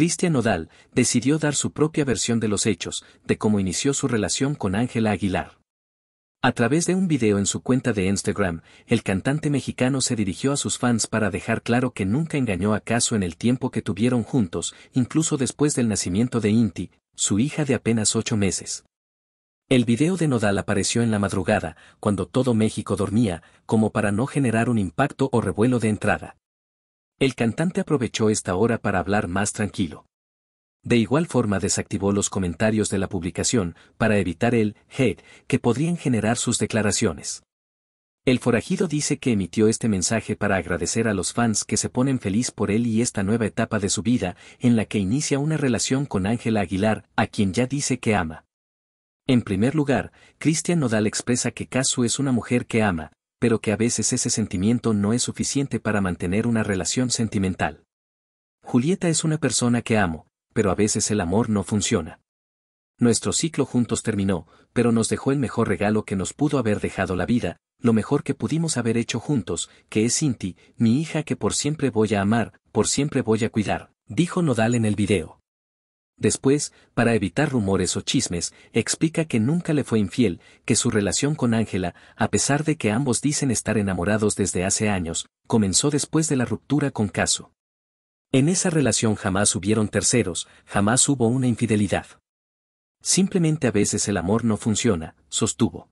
Cristian Nodal decidió dar su propia versión de los hechos, de cómo inició su relación con Ángela Aguilar. A través de un video en su cuenta de Instagram, el cantante mexicano se dirigió a sus fans para dejar claro que nunca engañó a Caso en el tiempo que tuvieron juntos, incluso después del nacimiento de Inti, su hija de apenas ocho meses. El video de Nodal apareció en la madrugada, cuando todo México dormía, como para no generar un impacto o revuelo de entrada. El cantante aprovechó esta hora para hablar más tranquilo. De igual forma desactivó los comentarios de la publicación para evitar el hate que podrían generar sus declaraciones. El forajido dice que emitió este mensaje para agradecer a los fans que se ponen feliz por él y esta nueva etapa de su vida en la que inicia una relación con Ángela Aguilar, a quien ya dice que ama. En primer lugar, Cristian Nodal expresa que Casu es una mujer que ama, pero que a veces ese sentimiento no es suficiente para mantener una relación sentimental. Julieta es una persona que amo, pero a veces el amor no funciona. Nuestro ciclo juntos terminó, pero nos dejó el mejor regalo que nos pudo haber dejado la vida, lo mejor que pudimos haber hecho juntos, que es Cinti, mi hija que por siempre voy a amar, por siempre voy a cuidar, dijo Nodal en el video. Después, para evitar rumores o chismes, explica que nunca le fue infiel, que su relación con Ángela, a pesar de que ambos dicen estar enamorados desde hace años, comenzó después de la ruptura con Caso. En esa relación jamás hubieron terceros, jamás hubo una infidelidad. Simplemente a veces el amor no funciona, sostuvo.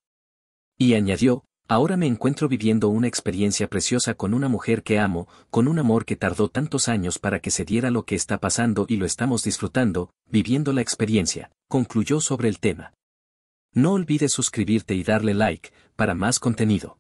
Y añadió, Ahora me encuentro viviendo una experiencia preciosa con una mujer que amo, con un amor que tardó tantos años para que se diera lo que está pasando y lo estamos disfrutando, viviendo la experiencia, concluyó sobre el tema. No olvides suscribirte y darle like, para más contenido.